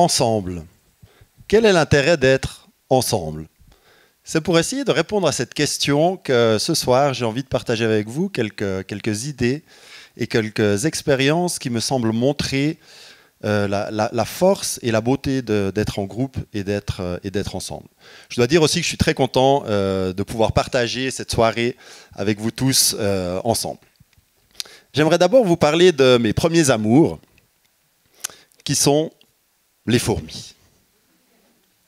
ensemble. Quel est l'intérêt d'être ensemble C'est pour essayer de répondre à cette question que ce soir, j'ai envie de partager avec vous quelques, quelques idées et quelques expériences qui me semblent montrer euh, la, force et la beauté d'être en groupe euh, et d'être ensemble. Je dois dire aussi que je suis très content euh, de pouvoir partager cette soirée avec vous tous ensemble. J'aimerais d'abord vous parler de mes premiers amours, qui sont les fourmis.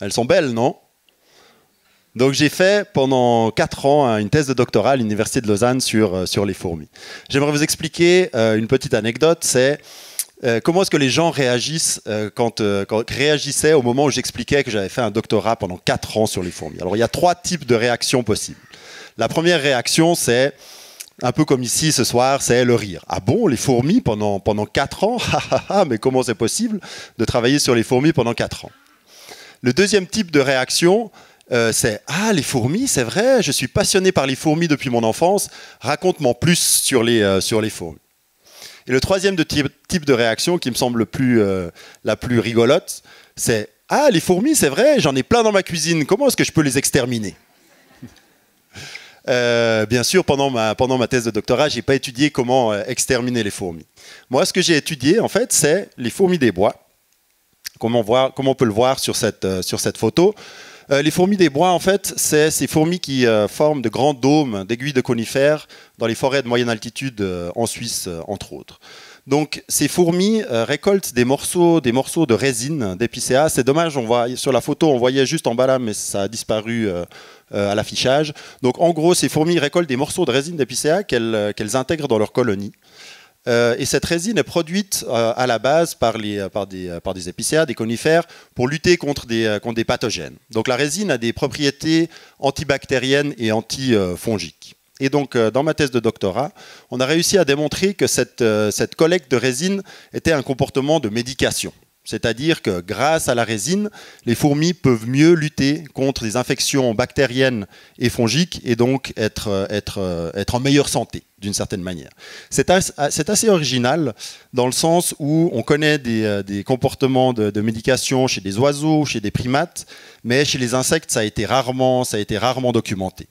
Elles sont belles, non donc j'ai fait pendant 4 ans une thèse de doctorat à l'Université de Lausanne sur, euh, sur les fourmis. J'aimerais vous expliquer euh, une petite anecdote, c'est euh, comment est-ce que les gens réagissent quand, réagissaient au moment où j'expliquais que j'avais fait un doctorat pendant 4 ans sur les fourmis. Alors il y a trois types de réactions possibles. La première réaction, c'est un peu comme ici ce soir, c'est le rire. Ah bon, les fourmis pendant, pendant 4 ans ah, ah, ah, Mais comment c'est possible de travailler sur les fourmis pendant 4 ans Le deuxième type de réaction, euh, c'est Ah, les fourmis, c'est vrai, je suis passionné par les fourmis depuis mon enfance, raconte-moi plus sur les, euh, sur les fourmis. Et le troisième type, de réaction qui me semble plus, euh, la plus rigolote, c'est Ah, les fourmis, c'est vrai, j'en ai plein dans ma cuisine, comment est-ce que je peux les exterminer euh, bien sûr, pendant ma, pendant ma thèse de doctorat, j'ai pas étudié comment euh, exterminer les fourmis. Moi, ce que j'ai étudié, en fait, c'est les fourmis des bois, comme on, voit, on peut le voir sur cette, euh, sur cette photo. les fourmis des bois, en fait, c'est ces fourmis qui forment de grands dômes d'aiguilles de conifères dans les forêts de moyenne altitude en Suisse, entre autres. Donc ces fourmis récoltent des morceaux, des morceaux de résine d'épicéa. C'est dommage, on voit, sur la photo on voyait juste en bas là, mais ça a disparu euh, à l'affichage. Donc en gros, ces fourmis récoltent des morceaux de résine d'épicéa qu'elles euh, intègrent dans leur colonie. Euh, et cette résine est produite à la base par, des, par, des, épicéas, des conifères, pour lutter contre des, pathogènes. Donc la résine a des propriétés antibactériennes et antifongiques. Et donc, dans ma thèse de doctorat, on a réussi à démontrer que cette collecte de résine était un comportement de médication. C'est-à-dire que grâce à la résine, les fourmis peuvent mieux lutter contre des infections bactériennes et fongiques et donc être, euh, euh, en meilleure santé d'une certaine manière. C'est assez original dans le sens où on connaît des, euh, comportements de, médication chez des oiseaux, chez des primates, mais chez les insectes, ça a été rarement, documenté.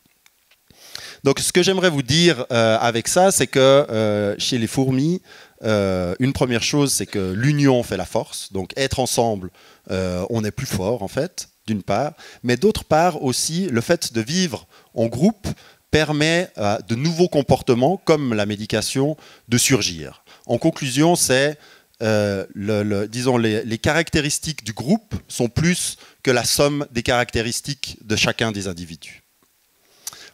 Donc ce que j'aimerais vous dire avec ça, c'est que chez les fourmis, euh, une première chose, c'est que l'union fait la force. Donc être ensemble, euh, on est plus fort en fait, d'une part. Mais d'autre part aussi, le fait de vivre en groupe permet à euh, de nouveaux comportements, comme la médication, de surgir. En conclusion, c'est... disons, les, caractéristiques du groupe sont plus que la somme des caractéristiques de chacun des individus.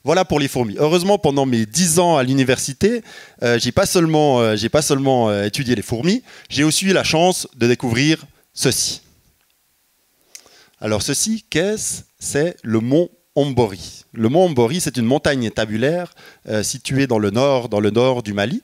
Voilà pour les fourmis. Heureusement, pendant mes dix ans à l'université, je euh, j'ai pas seulement, euh, euh, étudié les fourmis, j'ai aussi eu la chance de découvrir ceci. Alors ceci, qu'est-ce C'est le mont Ombori. Le mont Ombori, c'est une montagne tabulaire située dans le nord, dans le nord du Mali.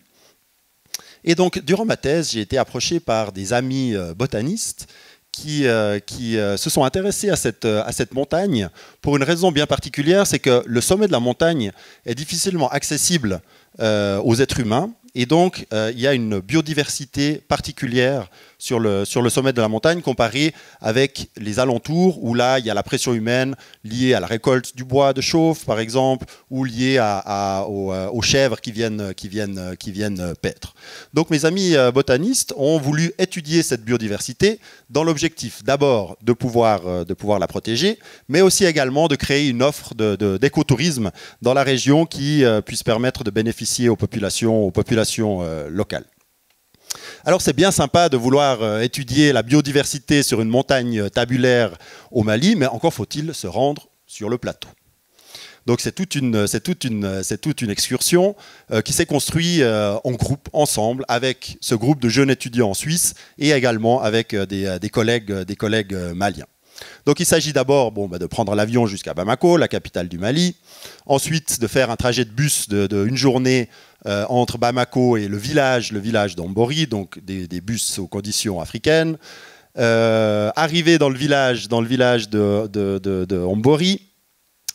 Et donc, durant ma thèse, j'ai été approché par des amis botanistes qui, euh, euh, se sont intéressés euh, à cette montagne pour une raison bien particulière, c'est que le sommet de la montagne est difficilement accessible euh, aux êtres humains. Et donc, euh, il y a une biodiversité particulière sur le, sur le sommet de la montagne comparée avec les alentours, où là, il y a la pression humaine liée à la récolte du bois de chauffe, par exemple, ou liée à, euh, aux, chèvres qui viennent, qui, viennent, qui viennent paître. Donc, mes amis botanistes ont voulu étudier cette biodiversité dans l'objectif d'abord de pouvoir, de pouvoir la protéger, mais aussi également de créer une offre d'écotourisme de, dans la région qui puisse permettre de bénéficier aux populations, aux populations euh, locales. Alors c'est bien sympa de vouloir euh, étudier la biodiversité sur une montagne euh, tabulaire au Mali, mais encore faut-il se rendre sur le plateau. Donc c'est toute une, toute toute une excursion qui s'est construite en groupe, ensemble, avec ce groupe de jeunes étudiants en Suisse et également avec des, collègues, des collègues maliens. Donc il s'agit d'abord bah, de prendre l'avion jusqu'à Bamako, la capitale du Mali, ensuite de faire un trajet de bus de, journée euh, entre Bamako et le village, le village d'Ombori, donc des, bus aux conditions africaines. Euh, arriver dans le village, dans le village de,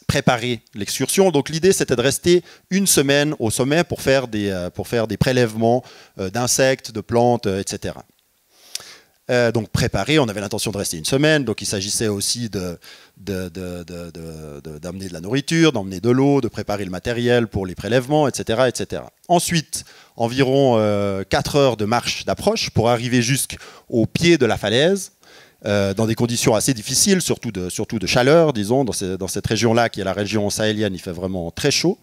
préparer l'excursion. Donc l'idée, c'était de rester une semaine au sommet pour faire des euh, prélèvements d'insectes, de plantes, etc. Euh, donc préparé, on avait l'intention de rester une semaine, donc il s'agissait aussi de, de, d'amener de la nourriture, d'emmener de l'eau, de préparer le matériel pour les prélèvements, etc. etc. Ensuite, environ 4 euh, heures de marche d'approche pour arriver jusqu'au pied de la falaise. Euh, dans des conditions assez difficiles, surtout de, surtout de chaleur, disons, dans, cette région-là, qui est la région sahélienne, il fait vraiment très chaud.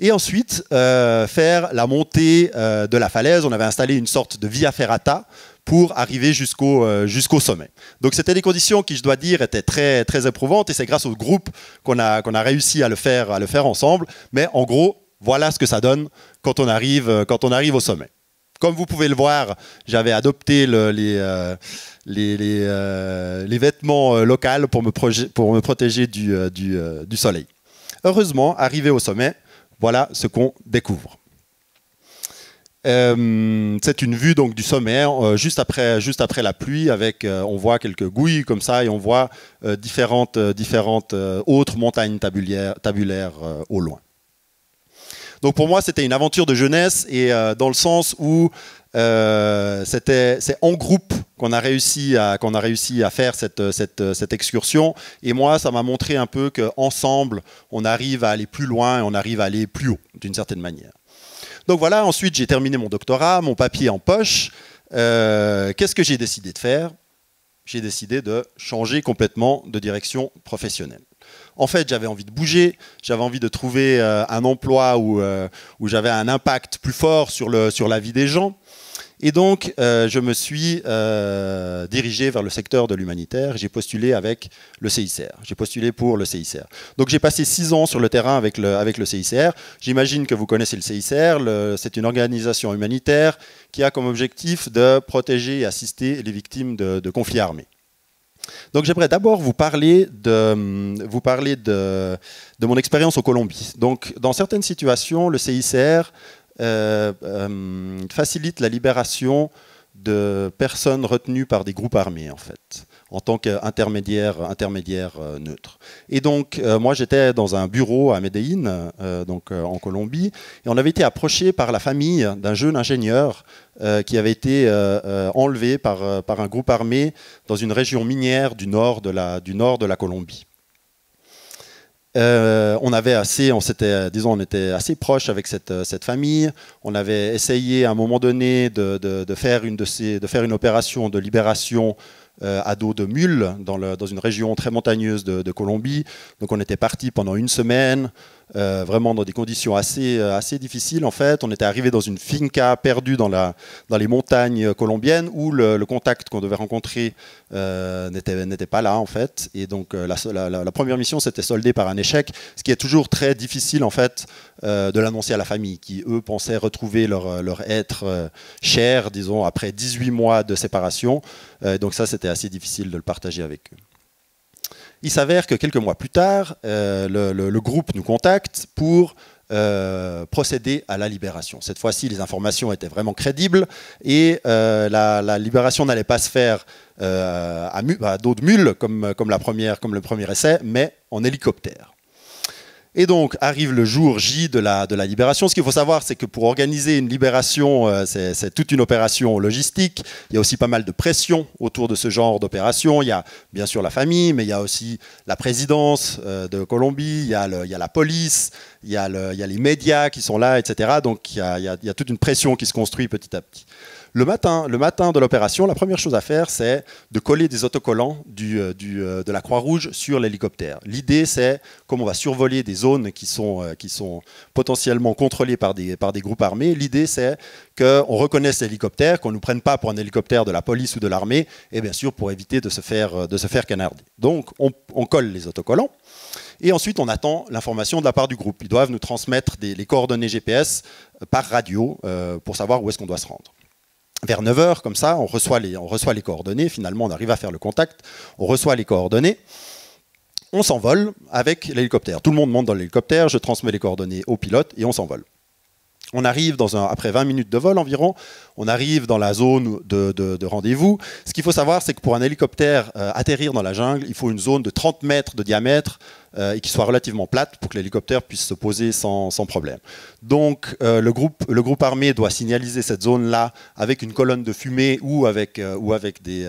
Et ensuite, faire la montée de la falaise. On avait installé une sorte de via ferrata pour arriver euh, jusqu'au sommet. Donc c'était des conditions qui, je dois dire, étaient très très éprouvantes et c'est grâce au groupe qu'on a réussi à le faire ensemble. Mais en gros, voilà ce que ça donne quand on arrive euh, au sommet. Comme vous pouvez le voir, j'avais adopté euh, les, vêtements locaux pour me, protéger du soleil. Heureusement, arrivé au sommet, voilà ce qu'on découvre. Euh, c'est une vue donc du sommet euh, juste après juste après la pluie avec euh, on voit quelques gouilles comme ça et on voit différentes différentes autres montagnes tabulaires, tabulaires au loin. Donc pour moi c'était une aventure de jeunesse et dans le sens où c'était c'est en groupe qu'on a réussi à qu'on a réussi à faire cette, cette, cette excursion et moi ça m'a montré un peu qu'ensemble on arrive à aller plus loin et on arrive à aller plus haut d'une certaine manière. Donc voilà, ensuite j'ai terminé mon doctorat, mon papier en poche. Euh, qu'est-ce que j'ai décidé de faire J'ai décidé de changer complètement de direction professionnelle. En fait, j'avais envie de bouger, j'avais envie de trouver euh, un emploi euh, où, j'avais un impact plus fort sur la vie des gens. Et donc, euh, je me suis euh, dirigé vers le secteur de l'humanitaire. J'ai postulé avec le CICR. J'ai postulé pour le CICR. Donc, j'ai passé six ans sur le terrain avec le, CICR. J'imagine que vous connaissez le CICR. C'est une organisation humanitaire qui a comme objectif de protéger et assister les victimes de, conflits armés. Donc j'aimerais d'abord vous parler de, vous parler de, mon expérience au Colombie. Donc dans certaines situations, le CICR euh, euh, facilite la libération de personnes retenues par des groupes armés, en fait, en tant qu'intermédiaire intermédiaire, euh, neutre. Et donc, moi, j'étais dans un bureau à Medellín, donc en Colombie, et on avait été approché par la famille d'un jeune ingénieur qui avait été enlevé par, par un groupe armé dans une région minière du nord de la, du nord de la Colombie. Euh, on avait assez, on s'était, disons, on était assez proche avec euh, cette, famille. On avait essayé à un moment donné de, faire, une de ces, de faire, une opération de libération euh, à dos de mules dans, dans, une région très montagneuse de, Colombie. Donc on était parti pendant une semaine. Euh, vraiment dans des conditions assez, euh, assez difficiles. En fait, on était arrivé dans une finca perdue dans, la, dans les montagnes colombiennes où le, contact qu'on devait rencontrer euh, n'était pas là, en fait. Et donc, la, première mission s'était soldée par un échec, ce qui est toujours très difficile, en fait, de l'annoncer à la famille, qui, eux, pensaient retrouver leur, leur être cher, disons, après 18 mois de séparation. donc ça, c'était assez difficile de le partager avec eux. Il s'avère que quelques mois plus tard, euh, le, groupe nous contacte pour euh, procéder à la libération. Cette fois-ci, les informations étaient vraiment crédibles et euh, la, libération n'allait pas se faire à, dos de mule comme, la première, comme le premier essai, mais en hélicoptère. Et donc arrive le jour J de la, libération. Ce qu'il faut savoir, c'est que pour organiser une libération, euh, c'est toute une opération logistique. Il y a aussi pas mal de pression autour de ce genre d'opération. Il y a bien sûr la famille, mais il y a aussi la présidence euh, de Colombie, il y, a la police, il y, a les médias qui sont là, etc. Donc il y a toute une pression qui se construit petit à petit. Le matin, de l'opération, la première chose à faire, c'est de coller des autocollants euh, euh, de la Croix-Rouge sur l'hélicoptère. L'idée, c'est, comme on va survoler des zones qui sont, euh, potentiellement contrôlées par des, groupes armés, l'idée, c'est qu'on reconnaisse l'hélicoptère, qu'on ne nous prenne pas pour un hélicoptère de la police ou de l'armée, et bien sûr pour éviter de se faire, canarder. Donc, on, colle les autocollants. Et ensuite, on attend l'information de la part du groupe. Ils doivent nous transmettre des, les coordonnées GPS par radio pour savoir où est-ce qu'on doit se rendre vers 9h, comme ça, on reçoit, les, on reçoit les coordonnées, finalement on arrive à faire le contact, on reçoit les coordonnées, on s'envole avec l'hélicoptère. Tout le monde monte dans l'hélicoptère, je transmets les coordonnées au pilote et on s'envole. On arrive dans un, après 20 minutes de vol environ on arrive dans la zone de, rendez-vous. Ce qu'il faut savoir, c'est que pour un hélicoptère euh, atterrir dans la jungle, il faut une zone de 30 mètres de diamètre euh, et qui soit relativement plate pour que l'hélicoptère puisse se poser sans, problème. Donc euh, le, groupe, le groupe armé doit signaliser cette zone-là avec une colonne de fumée ou avec, ou avec des,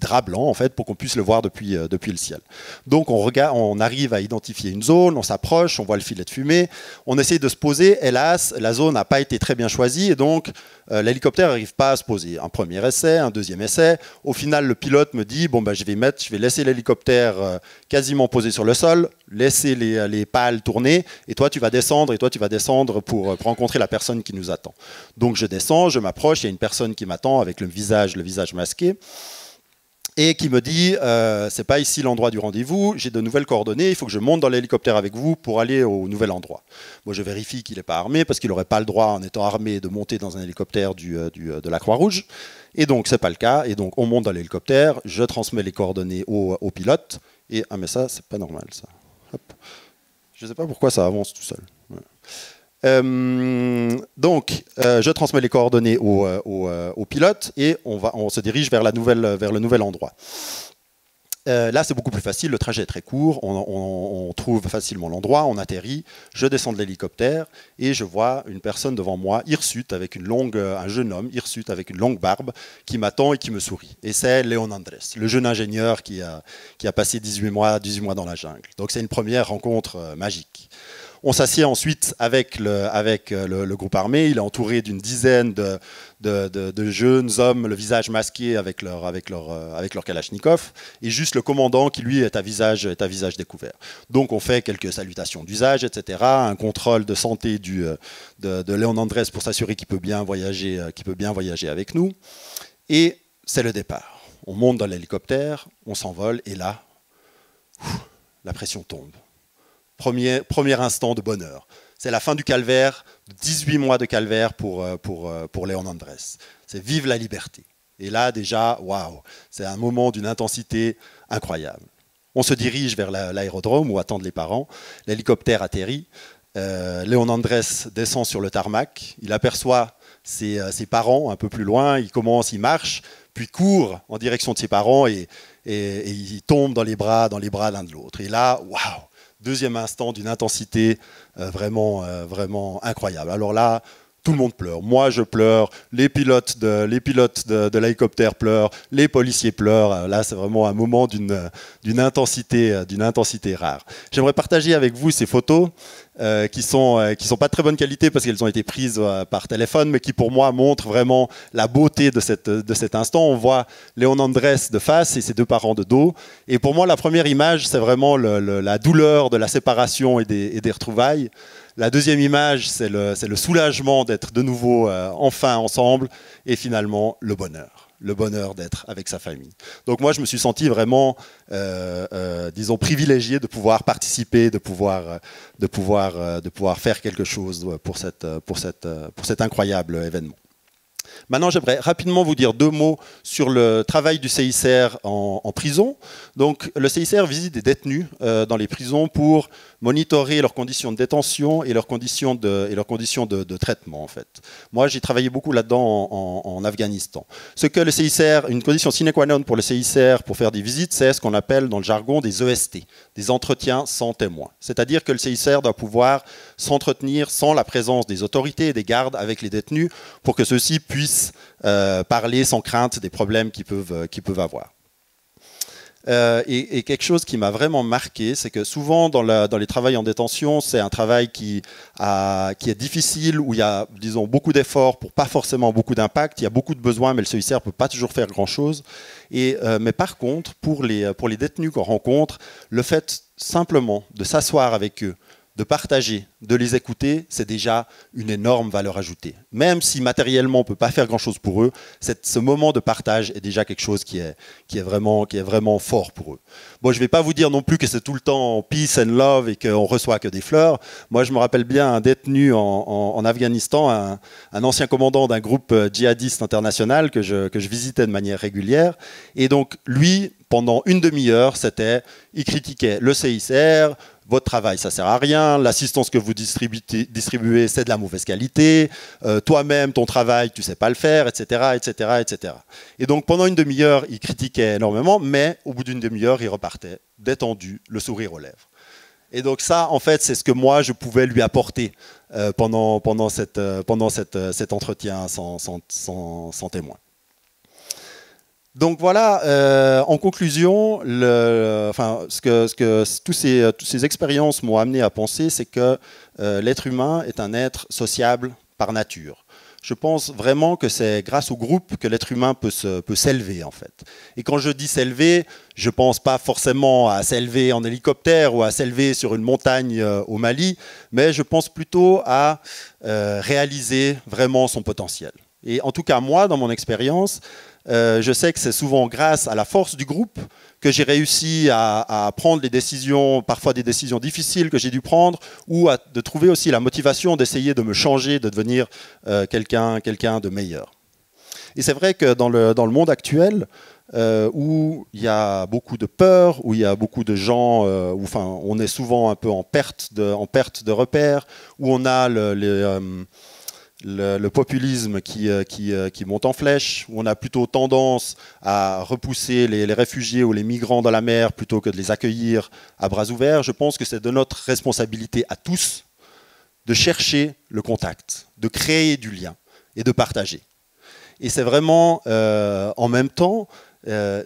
draps blancs en fait, pour qu'on puisse le voir depuis, depuis le ciel. Donc on, regarde, on arrive à identifier une zone, on s'approche, on voit le filet de fumée, on essaye de se poser. Hélas, la zone n'a pas été très bien choisie et donc l'hélicoptère arrive pas à se poser. Un premier essai, un deuxième essai. Au final, le pilote me dit bon, bah, je vais mettre, je vais laisser l'hélicoptère euh, quasiment posé sur le sol, laisser les, euh, les pales tourner, et toi, tu vas descendre, et toi, tu vas descendre euh, pour rencontrer la personne qui nous attend. Donc, je descends, je m'approche, il y a une personne qui m'attend avec le visage, le visage masqué et qui me dit euh, c'est pas ici l'endroit du rendez-vous, j'ai de nouvelles coordonnées, il faut que je monte dans l'hélicoptère avec vous pour aller au nouvel endroit. Moi je vérifie qu'il n'est pas armé parce qu'il n'aurait pas le droit en étant armé de monter dans un hélicoptère du, euh, euh, de la Croix-Rouge. Et donc c'est pas le cas, et donc on monte dans l'hélicoptère, je transmets les coordonnées au, euh, au, pilote, et ah mais ça c'est pas normal ça. Hop. Je sais pas pourquoi ça avance tout seul. Euh, donc, euh, je transmets les coordonnées euh, au, pilote et on, va, on se dirige vers, la nouvelle, vers le nouvel endroit. là, c'est beaucoup plus facile, le trajet est très court, on, trouve facilement l'endroit, on atterrit, je descends de l'hélicoptère et je vois une personne devant moi, hirsute, avec une longue, un jeune homme, hirsute, avec une longue barbe, qui m'attend et qui me sourit. Et c'est Léon Andrés, le jeune ingénieur qui a, qui a passé 18 mois, 18 mois dans la jungle. Donc c'est une première rencontre magique. On s'assied ensuite avec, euh, le, groupe armé. Il est entouré d'une dizaine de, jeunes hommes, le visage masqué avec leur, avec, euh, Kalachnikov, et juste le commandant qui, lui, est à visage, découvert. Donc on fait quelques salutations d'usage, etc. Un contrôle de santé euh, de, Léon Andrés pour s'assurer qu'il peut, bien voyager, qu'il peut bien voyager avec nous. Et c'est le départ. On monte dans l'hélicoptère, on s'envole, et là, la pression tombe premier, instant de bonheur. C'est la fin du calvaire, 18 mois de calvaire euh, euh, pour, Léon Andrés. C'est vive la liberté. Et là, déjà, waouh, c'est un moment d'une intensité incroyable. On se dirige vers l'aérodrome où attendent les parents. L'hélicoptère atterrit. Euh, Léon Andrés descend sur le tarmac. Il aperçoit ses, parents un peu plus loin. Il commence, il marche, puis court en direction de ses parents et, et, et il tombe dans les bras, dans les bras l'un de l'autre. Et là, waouh, Deuxième instant d'une intensité euh, vraiment, euh, vraiment incroyable. Alors là, tout le monde pleure. Moi, je pleure, les pilotes de, l'hélicoptère pleurent, les policiers pleurent. Euh, là, c'est vraiment un moment d'une, intensité, euh, d'une intensité rare. J'aimerais partager avec vous ces photos euh, qui sont sont pas très bonne qualité parce qu'elles ont été prises par téléphone, mais qui pour moi montrent vraiment la beauté de cet instant. On voit Léon Andrés de face et ses deux parents de dos. Et pour moi, la première image, c'est vraiment la douleur de la séparation et des retrouvailles. La deuxième image, c'est le, soulagement d'être de nouveau euh, enfin ensemble et finalement le bonheur le bonheur d'être avec sa famille. Donc moi, je me suis senti vraiment, euh, euh, disons, privilégié de pouvoir participer, de pouvoir, de pouvoir, faire quelque chose pour cet incroyable événement. Maintenant, j'aimerais rapidement vous dire deux mots sur le travail du CICR en, prison. Donc, le CICR visite des détenus euh, dans les prisons pour monitorer leurs conditions de détention et leurs conditions de, et leurs conditions de, traitement, en fait. Moi, j'ai travaillé beaucoup là-dedans en, Afghanistan. Ce que le CICR, une condition sine qua non pour le CICR pour faire des visites, c'est ce qu'on appelle dans le jargon des EST, des entretiens sans témoins C'est-à-dire que le CICR doit pouvoir s'entretenir sans la présence des autorités et des gardes avec les détenus pour que ceux-ci puissent euh, parler sans crainte des problèmes qu'ils peuvent, euh, avoir. Euh, et, quelque chose qui m'a vraiment marqué, c'est que souvent dans, les travails en détention, c'est un travail qui, est difficile, où il y a, disons, beaucoup d'efforts pour pas forcément beaucoup d'impact. Il y a beaucoup de besoins, mais le CICR ne peut pas toujours faire grand-chose. mais par contre, pour les détenus qu'on rencontre, le fait simplement de s'asseoir avec eux, de partager, de les écouter, c'est déjà une énorme valeur ajoutée. Même si matériellement on ne peut pas faire grand-chose pour eux, ce moment de partage est déjà quelque chose qui est, qui est, vraiment, qui est vraiment fort pour eux. Bon, je ne vais pas vous dire non plus que c'est tout le temps peace and love et qu'on reçoit que des fleurs. Moi, je me rappelle bien un détenu en, Afghanistan, un, ancien commandant d'un groupe euh, djihadiste international que je, que je visitais de manière régulière. Et donc, lui, pendant une demi-heure, c'était, il critiquait le CICR, votre travail, ça sert à rien, l'assistance que vous distribuez, c'est de la mauvaise qualité, euh, toi-même, ton travail, tu sais pas le faire, etc., etc., etc. Et donc pendant une demi-heure, il critiquait énormément, mais au bout d'une demi-heure, il repartait, détendu, le sourire aux lèvres. Et donc ça, en fait, c'est ce que moi, je pouvais lui apporter euh, pendant, pendant, cette, euh, pendant cette, cet entretien sans, sans, sans, sans témoin. Donc voilà, euh, en conclusion, ce que, toutes ces expériences m'ont amené à penser, c'est que euh, l'être humain est un être sociable par nature. Je pense vraiment que c'est grâce au groupe que l'être humain peut, s'élever en fait. Et quand je dis s'élever, je ne pense pas forcément à s'élever en hélicoptère ou à s'élever sur une montagne euh, au Mali, mais je pense plutôt à réaliser vraiment son potentiel. Et en tout cas, moi, dans mon expérience, euh, je sais que c'est souvent grâce à la force du groupe que j'ai réussi à, prendre les décisions, parfois des décisions difficiles que j'ai dû prendre, ou à, de trouver aussi la motivation d'essayer de me changer, de devenir euh, quelqu'un quelqu'un de meilleur. Et c'est vrai que dans le, dans le monde actuel, euh, où il y a beaucoup de peur, où il y a beaucoup de gens, où enfin, on est souvent un peu en perte de, en perte de repères, où on a le, les, le, populisme euh, euh, qui, monte en flèche, où on a plutôt tendance à repousser les, réfugiés ou les migrants dans la mer plutôt que de les accueillir à bras ouverts, je pense que c'est de notre responsabilité à tous de chercher le contact, de créer du lien et de partager. Et c'est vraiment, euh, en même temps,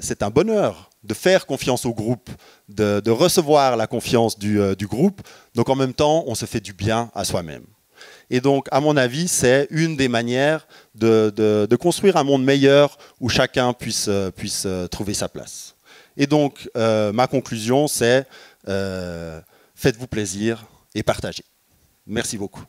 c'est un bonheur de faire confiance au groupe, de, recevoir la confiance du groupe. Donc en même temps, on se fait du bien à soi-même. Et donc, à mon avis, c'est une des manières de, construire un monde meilleur où chacun puisse, euh, puisse euh, trouver sa place. Et donc, euh, ma conclusion, c'est faites-vous plaisir et partagez. Merci beaucoup.